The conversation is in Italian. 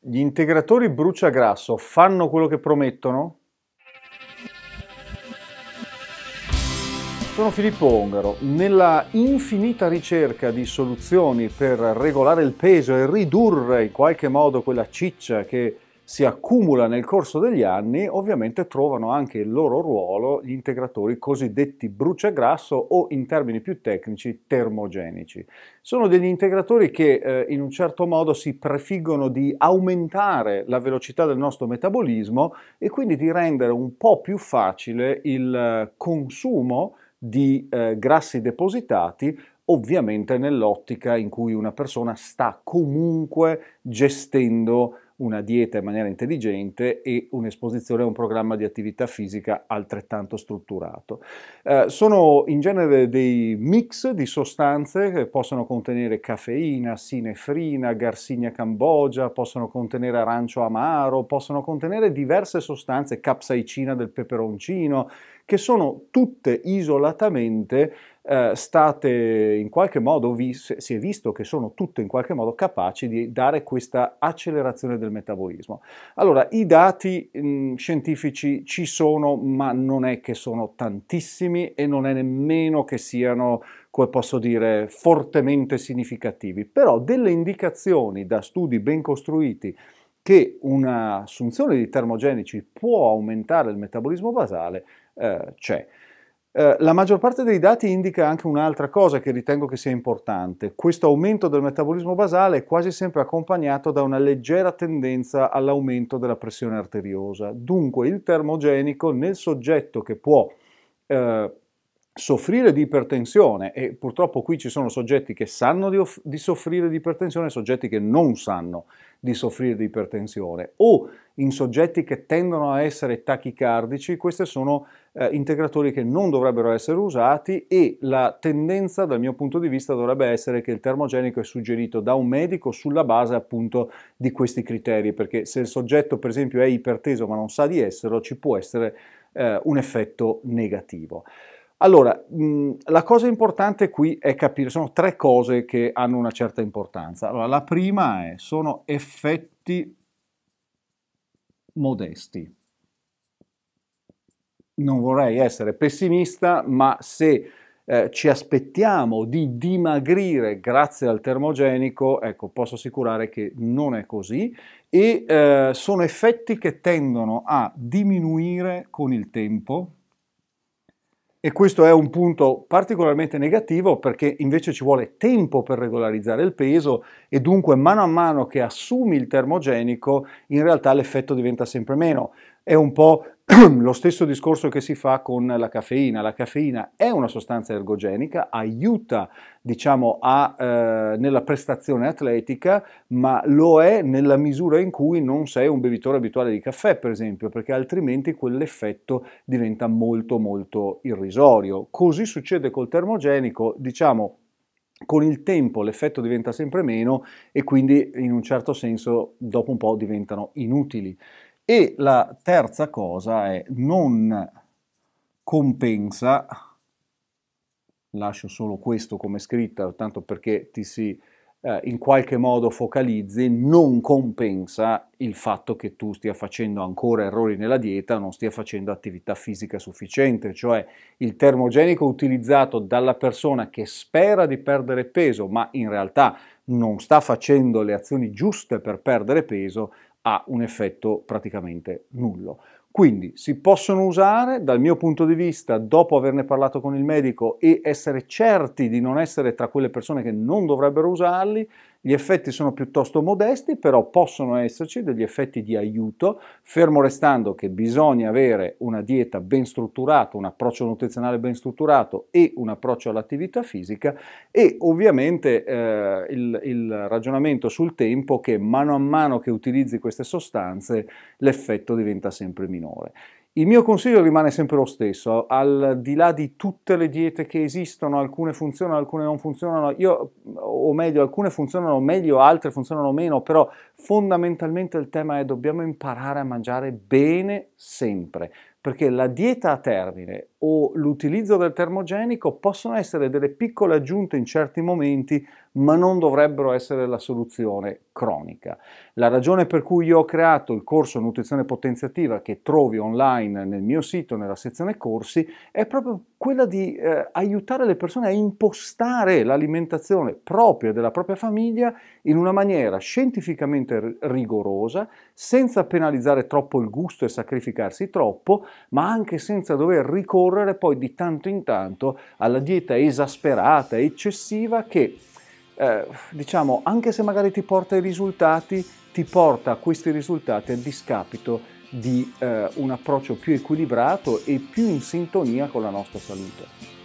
Gli integratori bruciagrasso fanno quello che promettono? Sono Filippo Ongaro. Nella infinita ricerca di soluzioni per regolare il peso e ridurre in qualche modo quella ciccia che si accumula nel corso degli anni, ovviamente trovano anche il loro ruolo gli integratori cosiddetti bruciagrasso o in termini più tecnici termogenici. Sono degli integratori che eh, in un certo modo si prefiggono di aumentare la velocità del nostro metabolismo e quindi di rendere un po' più facile il eh, consumo di eh, grassi depositati ovviamente nell'ottica in cui una persona sta comunque gestendo una dieta in maniera intelligente e un'esposizione a un programma di attività fisica altrettanto strutturato. Eh, sono in genere dei mix di sostanze che possono contenere caffeina, sinefrina, garcinia cambogia, possono contenere arancio amaro, possono contenere diverse sostanze, capsaicina del peperoncino, che sono tutte isolatamente eh, state in qualche modo, vi, si è visto che sono tutte in qualche modo capaci di dare questa accelerazione del metabolismo. Allora, i dati mh, mm, scientifici ci sono, ma non è che sono tantissimi e non è nemmeno che siano come posso dire, fortemente significativi, però delle indicazioni da studi ben costruiti che un'assunzione di termogenici può aumentare il metabolismo basale eh, c'è. Eh, la maggior parte dei dati indica anche un'altra cosa che ritengo che sia importante. Questo aumento del metabolismo basale è quasi sempre accompagnato da una leggera tendenza all'aumento della pressione arteriosa. Dunque il termogenico nel soggetto che può eh, soffrire di ipertensione e purtroppo qui ci sono soggetti che sanno di, di, soffrire di ipertensione e soggetti che non sanno di soffrire di ipertensione o in soggetti che tendono a essere tachicardici, questi sono eh, integratori che non dovrebbero essere usati e la tendenza dal mio punto di vista dovrebbe essere che il termogenico è suggerito da un medico sulla base appunto di questi criteri, perché se il soggetto per esempio è iperteso ma non sa di esserlo ci può essere eh, un effetto negativo. Allora, mh, la cosa importante qui è capire, sono tre cose che hanno una certa importanza. Allora, la prima è, sono effetti modesti. Non vorrei essere pessimista, ma se eh, ci aspettiamo di dimagrire grazie al termogenico, ecco, posso assicurare che non è così e eh, sono effetti che tendono a diminuire con il tempo e questo è un punto particolarmente negativo perché invece ci vuole tempo per regolarizzare il peso e dunque mano a mano che assumi il termogenico in realtà l'effetto diventa sempre meno. È un po' Lo stesso discorso che si fa con la caffeina. La caffeina è una sostanza ergogenica, aiuta diciamo, a, eh, nella prestazione atletica, ma lo è nella misura in cui non sei un bevitore abituale di caffè, per esempio, perché altrimenti quell'effetto diventa molto molto irrisorio. Così succede col termogenico, diciamo con il tempo l'effetto diventa sempre meno e quindi in un certo senso dopo un po' diventano inutili. E la terza cosa è non compensa, lascio solo questo come scritta, tanto perché ti si eh, in qualche modo focalizzi, non compensa il fatto che tu stia facendo ancora errori nella dieta, non stia facendo attività fisica sufficiente, cioè il termogenico utilizzato dalla persona che spera di perdere peso, ma in realtà non sta facendo le azioni giuste per perdere peso, ha un effetto praticamente nullo. Quindi si possono usare, dal mio punto di vista, dopo averne parlato con il medico e essere certi di non essere tra quelle persone che non dovrebbero usarli, gli effetti sono piuttosto modesti, però possono esserci degli effetti di aiuto, fermo restando che bisogna avere una dieta ben strutturata, un approccio nutrizionale ben strutturato e un approccio all'attività fisica e ovviamente eh, il, il ragionamento sul tempo che mano a mano che utilizzi queste sostanze l'effetto diventa sempre minore. Il mio consiglio rimane sempre lo stesso, al di là di tutte le diete che esistono, alcune funzionano, alcune non funzionano, io, o meglio, alcune funzionano meglio, altre funzionano meno, però fondamentalmente il tema è dobbiamo imparare a mangiare bene sempre, perché la dieta a termine o l'utilizzo del termogenico possono essere delle piccole aggiunte in certi momenti, ma non dovrebbero essere la soluzione cronica. La ragione per cui io ho creato il corso Nutrizione Potenziativa che trovi online nel mio sito, nella sezione corsi, è proprio quella di eh, aiutare le persone a impostare l'alimentazione propria della propria famiglia in una maniera scientificamente rigorosa, senza penalizzare troppo il gusto e sacrificarsi troppo, ma anche senza dover ricorrere poi di tanto in tanto alla dieta esasperata e eccessiva che eh, diciamo, anche se magari ti porta i risultati, ti porta questi risultati a discapito di eh, un approccio più equilibrato e più in sintonia con la nostra salute.